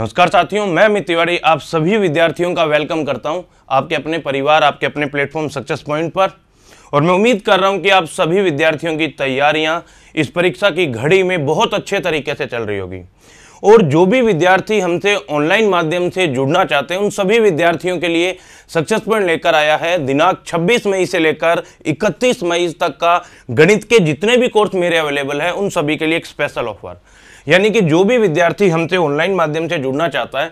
नमस्कार साथियों मैं अमित तिवारी आप सभी विद्यार्थियों का वेलकम करता हूं आपके अपने परिवार आपके अपने प्लेटफॉर्म सक्सेस पॉइंट पर और मैं उम्मीद कर रहा हूं कि आप सभी विद्यार्थियों की तैयारियां इस परीक्षा की घड़ी में बहुत अच्छे तरीके से चल रही होगी और जो भी विद्यार्थी हमसे ऑनलाइन माध्यम से जुड़ना चाहते हैं उन सभी विद्यार्थियों के लिए सक्सेस पॉइंट लेकर आया है दिनांक 26 मई से लेकर 31 मई तक का गणित के जितने भी कोर्स मेरे अवेलेबल हैं उन सभी के लिए एक स्पेशल ऑफर यानी कि जो भी विद्यार्थी हमसे ऑनलाइन माध्यम से जुड़ना चाहता है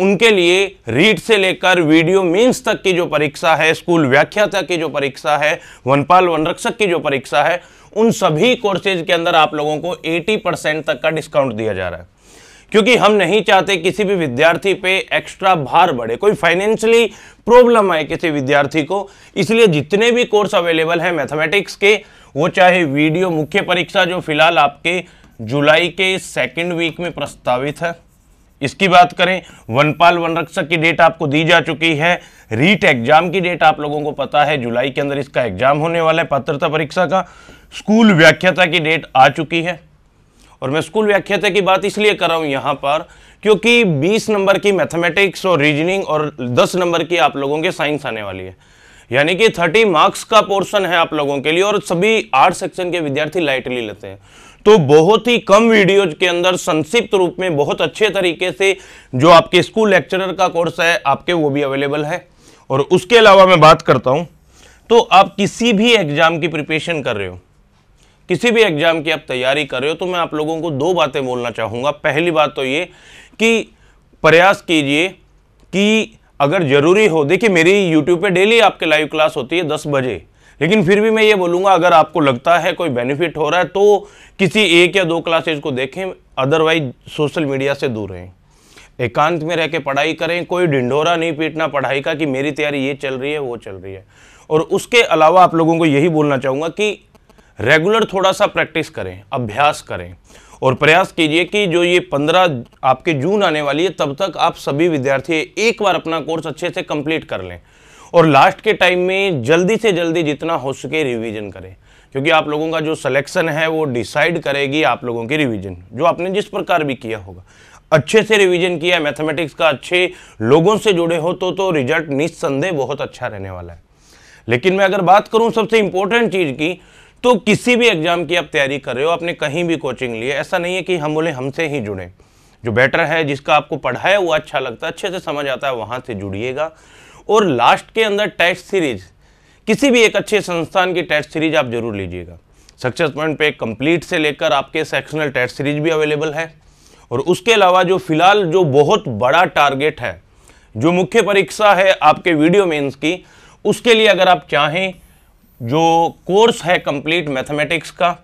उनके लिए रीट से लेकर वीडियो मीन्स तक की जो परीक्षा है स्कूल व्याख्या तक की जो परीक्षा है वनपाल वनरक्षक की जो परीक्षा है उन सभी कोर्सेज के अंदर आप लोगों को 80 परसेंट तक का डिस्काउंट दिया जा रहा है क्योंकि हम नहीं चाहते किसी भी विद्यार्थी पे एक्स्ट्रा भार बढ़े कोई फाइनेंशियली प्रॉब्लम आए किसी विद्यार्थी को इसलिए जितने भी कोर्स अवेलेबल हैं मैथमेटिक्स के वो चाहे वीडियो मुख्य परीक्षा जो फिलहाल आपके जुलाई के सेकेंड वीक में प्रस्तावित है इसकी बात करें वनपाल वन रक्षक की डेट आपको दी जा चुकी है रीट एग्जाम की डेट आप लोगों को पता है जुलाई के अंदर इसका एग्जाम होने वाला है पात्रता परीक्षा का स्कूल व्याख्याता की डेट आ चुकी है और मैं स्कूल व्याख्याता की बात इसलिए कर रहा हूं यहां पर क्योंकि 20 नंबर की मैथमेटिक्स और रीजनिंग और 10 नंबर की आप लोगों के साइंस आने वाली है यानी कि थर्टी मार्क्स का पोर्शन है आप लोगों के लिए और सभी आर्ट सेक्शन के विद्यार्थी लाइटली लेते हैं तो बहुत ही कम वीडियोज के अंदर संक्षिप्त रूप में बहुत अच्छे तरीके से जो आपके स्कूल लेक्चरर का कोर्स है आपके वो भी अवेलेबल है और उसके अलावा मैं बात करता हूँ तो आप किसी भी एग्जाम की प्रिपरेशन कर रहे हो किसी भी एग्जाम की आप तैयारी कर रहे हो तो मैं आप लोगों को दो बातें बोलना चाहूंगा पहली बात तो ये कि प्रयास कीजिए कि अगर ज़रूरी हो देखिए मेरी यूट्यूब पे डेली आपके लाइव क्लास होती है दस बजे लेकिन फिर भी मैं ये बोलूँगा अगर आपको लगता है कोई बेनिफिट हो रहा है तो किसी एक या दो क्लासेज को देखें अदरवाइज सोशल मीडिया से दूर रहें एकांत में रह के पढ़ाई करें कोई ढिंढोरा नहीं पीटना पढ़ाई का कि मेरी तैयारी ये चल रही है वो चल रही है और उसके अलावा आप लोगों को यही बोलना चाहूँगा कि रेगुलर थोड़ा सा प्रैक्टिस करें अभ्यास करें और प्रयास कीजिए कि जो ये पंद्रह आपके जून आने वाली है तब तक आप सभी विद्यार्थी एक बार अपना कोर्स अच्छे से कंप्लीट कर लें और लास्ट के टाइम में जल्दी से जल्दी जितना हो सके रिवीजन करें क्योंकि आप लोगों का जो सिलेक्शन है वो डिसाइड करेगी आप लोगों की रिवीजन जो आपने जिस प्रकार भी किया होगा अच्छे से रिवीजन किया मैथमेटिक्स का अच्छे लोगों से जुड़े हो तो तो रिजल्ट निस्संदेह बहुत अच्छा रहने वाला है लेकिन मैं अगर बात करूं सबसे इंपॉर्टेंट चीज़ की तो किसी भी एग्जाम की आप तैयारी कर रहे हो आपने कहीं भी कोचिंग ली है ऐसा नहीं है कि हम बोले हमसे ही जुड़े जो बेटर है जिसका आपको पढ़ाया हुआ अच्छा लगता है अच्छे से समझ आता है वहाँ से जुड़िएगा और लास्ट के अंदर टेस्ट सीरीज किसी भी एक अच्छे संस्थान की टेस्ट सीरीज आप जरूर लीजिएगा सक्सेस पॉइंट पे कंप्लीट से लेकर आपके सेक्शनल टेस्ट सीरीज भी अवेलेबल है और उसके अलावा जो फिलहाल जो बहुत बड़ा टारगेट है जो मुख्य परीक्षा है आपके वीडियो मेंस की उसके लिए अगर आप चाहें जो कोर्स है कंप्लीट मैथमेटिक्स का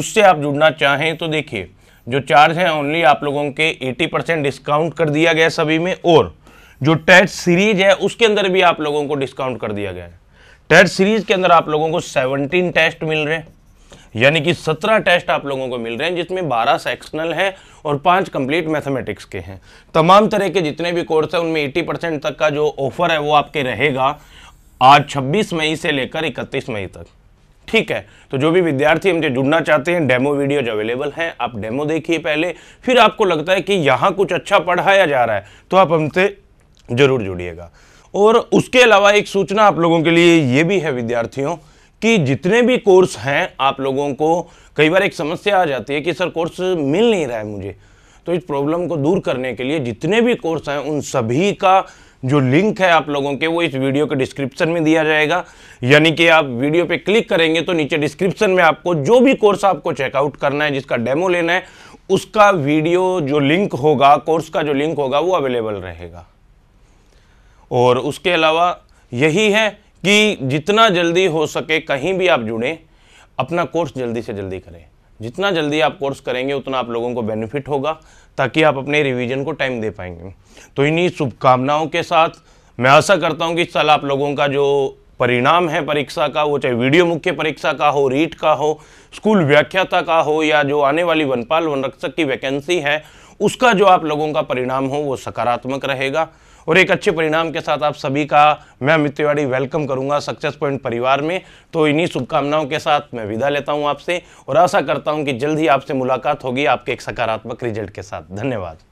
उससे आप जुड़ना चाहें तो देखिए जो चार्ज हैं ओनली आप लोगों के 80 परसेंट डिस्काउंट कर दिया गया सभी में और जो टेट सीरीज है उसके अंदर भी आप लोगों को डिस्काउंट कर दिया गया है टेट सीरीज के अंदर आप लोगों को 17 टेस्ट मिल रहे हैं यानी कि सत्रह टेस्ट आप लोगों को मिल रहे हैं जिसमें बारह सेक्शनल हैं और पांच कंप्लीट मैथमेटिक्स के हैं तमाम तरह के जितने भी कोर्स हैं उनमें एट्टी परसेंट तक का जो ऑफर है वो आपके रहेगा आज 26 मई से लेकर 31 मई तक ठीक है तो जो भी विद्यार्थी हमसे जुड़ना चाहते हैं डेमो वीडियोज अवेलेबल हैं आप डेमो देखिए पहले फिर आपको लगता है कि यहाँ कुछ अच्छा पढ़ाया जा रहा है तो आप हमसे ज़रूर जुड़िएगा और उसके अलावा एक सूचना आप लोगों के लिए ये भी है विद्यार्थियों कि जितने भी कोर्स हैं आप लोगों को कई बार एक समस्या आ जाती है कि सर कोर्स मिल नहीं रहा है मुझे तो इस प्रॉब्लम को दूर करने के लिए जितने भी कोर्स हैं उन सभी का जो लिंक है आप लोगों के वो इस वीडियो के डिस्क्रिप्शन में दिया जाएगा यानी कि आप वीडियो पे क्लिक करेंगे तो नीचे डिस्क्रिप्शन में आपको जो भी कोर्स आपको चेकआउट करना है जिसका डेमो लेना है उसका वीडियो जो लिंक होगा कोर्स का जो लिंक होगा वो अवेलेबल रहेगा और उसके अलावा यही है कि जितना जल्दी हो सके कहीं भी आप जुड़ें अपना कोर्स जल्दी से जल्दी करें जितना जल्दी आप कोर्स करेंगे उतना आप लोगों को बेनिफिट होगा ताकि आप अपने रिवीजन को टाइम दे पाएंगे तो इन्हीं शुभकामनाओं के साथ मैं आशा करता हूं कि इस साल आप लोगों का जो परिणाम है परीक्षा का वो चाहे वीडियो मुख्य परीक्षा का हो रीट का हो स्कूल व्याख्याता का हो या जो आने वाली वनपाल वनरक्षक की वैकेंसी है उसका जो आप लोगों का परिणाम हो वो सकारात्मक रहेगा और एक अच्छे परिणाम के साथ आप सभी का मैं अमित तिवाड़ी वेलकम करूंगा सक्सेस पॉइंट परिवार में तो इन्हीं शुभकामनाओं के साथ मैं विदा लेता हूं आपसे और आशा करता हूं कि जल्द ही आपसे मुलाकात होगी आपके एक सकारात्मक रिजल्ट के साथ धन्यवाद